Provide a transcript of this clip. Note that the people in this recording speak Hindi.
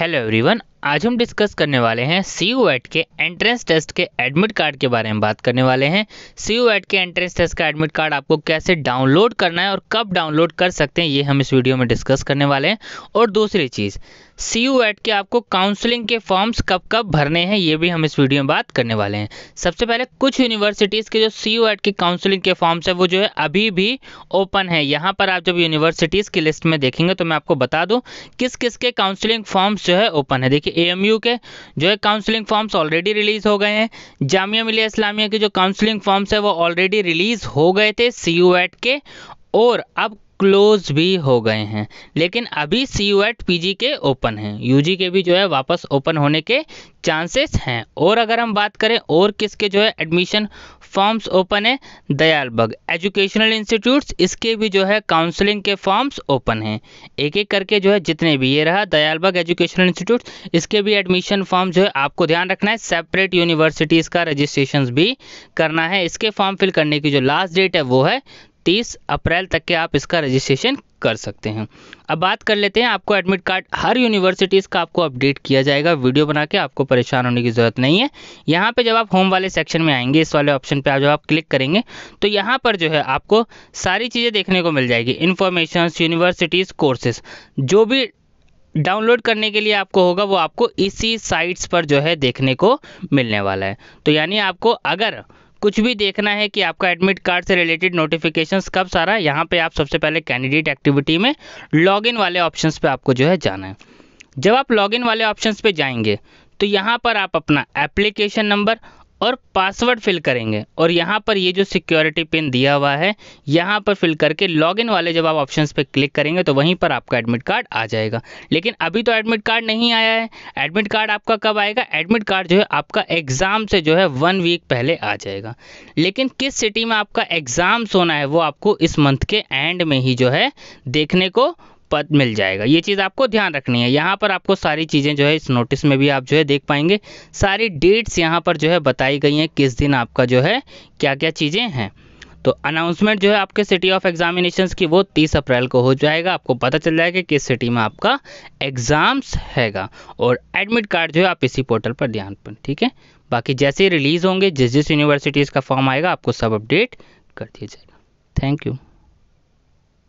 हेलो एवरीवन आज हम डिस्कस करने वाले हैं सी यू एट के एंट्रेंस टेस्ट के एडमिट कार्ड के बारे में बात करने वाले हैं सी यू एट के एंट्रेंस टेस्ट का एडमिट कार्ड आपको कैसे डाउनलोड करना है और कब डाउनलोड कर सकते हैं ये हम इस वीडियो में डिस्कस करने वाले हैं और दूसरी चीज़ सी यू एट के आपको काउंसलिंग के फॉर्म्स कब कब भरने हैं ये भी हम इस वीडियो में बात करने वाले हैं सबसे पहले कुछ यूनिवर्सिटीज़ के जो सी यू एट के काउंसलिंग के फॉर्म्स है वो जो है अभी भी ओपन है यहाँ पर आप जब यूनिवर्सिटीज़ की लिस्ट में देखेंगे तो मैं आपको बता दूँ किस किस के काउंसलिंग फॉर्म्स जो है ओपन है देखिए ए के जो है काउंसलिंग फॉर्म्स ऑलरेडी रिलीज़ हो गए हैं जामिया मिलिया इस्लामिया के जो काउंसलिंग फॉर्म्स है वो ऑलरेडी रिलीज़ हो गए थे सी के और अब क्लोज भी हो गए हैं लेकिन अभी C U E T P G के ओपन हैं यू जी के भी जो है वापस ओपन होने के चांसेस हैं और अगर हम बात करें और किसके जो है एडमिशन फॉर्म्स ओपन है दयालबाग एजुकेशनल इंस्टीट्यूट्स इसके भी जो है काउंसलिंग के फॉर्म्स ओपन हैं एक एक करके जो है जितने भी ये रहा दयालबाग एजुकेशनल इंस्टीट्यूट इसके भी एडमिशन फॉर्म जो है आपको ध्यान रखना है सेपरेट यूनिवर्सिटीज़ का रजिस्ट्रेशन भी करना है इसके फॉर्म फिल करने की जो लास्ट डेट है वो है तीस अप्रैल तक के आप इसका रजिस्ट्रेशन कर सकते हैं अब बात कर लेते हैं आपको एडमिट कार्ड हर यूनिवर्सिटीज़ का आपको अपडेट किया जाएगा वीडियो बना के आपको परेशान होने की ज़रूरत नहीं है यहाँ पे जब आप होम वाले सेक्शन में आएंगे इस वाले ऑप्शन पे आप जब आप क्लिक करेंगे तो यहाँ पर जो है आपको सारी चीज़ें देखने को मिल जाएगी इन्फॉर्मेशन यूनिवर्सिटीज़ कोर्सेस जो भी डाउनलोड करने के लिए आपको होगा वो आपको इसी साइट्स पर जो है देखने को मिलने वाला है तो यानी आपको अगर कुछ भी देखना है कि आपका एडमिट कार्ड से रिलेटेड नोटिफिकेशंस कब सारा है यहाँ पे आप सबसे पहले कैंडिडेट एक्टिविटी में लॉगिन वाले ऑप्शंस पे आपको जो है जाना है जब आप लॉगिन वाले ऑप्शंस पे जाएंगे तो यहाँ पर आप अपना एप्लीकेशन नंबर और पासवर्ड फिल करेंगे और यहाँ पर ये जो सिक्योरिटी पिन दिया हुआ है यहाँ पर फिल करके लॉगिन वाले जब आप ऑप्शन पर क्लिक करेंगे तो वहीं पर आपका एडमिट कार्ड आ जाएगा लेकिन अभी तो एडमिट कार्ड नहीं आया है एडमिट कार्ड आपका कब आएगा एडमिट कार्ड जो है आपका एग्ज़ाम से जो है वन वीक पहले आ जाएगा लेकिन किस सिटी में आपका एग्ज़ाम्स होना है वो आपको इस मंथ के एंड में ही जो है देखने को पद मिल जाएगा ये चीज़ आपको ध्यान रखनी है यहाँ पर आपको सारी चीज़ें जो है इस नोटिस में भी आप जो है देख पाएंगे सारी डेट्स यहाँ पर जो है बताई गई हैं किस दिन आपका जो है क्या क्या चीज़ें हैं तो अनाउंसमेंट जो है आपके सिटी ऑफ एग्जामिनेशन की वो 30 अप्रैल को हो जाएगा आपको पता चल जाएगा कि किस सिटी में आपका एग्ज़ाम्स हैगा और एडमिट कार्ड जो है आप इसी पोर्टल पर ध्यान पर ठीक है बाकी जैसे ही रिलीज़ होंगे जिस जिस यूनिवर्सिटीज़ का फॉर्म आएगा आपको सब अपडेट कर दिया जाएगा थैंक यू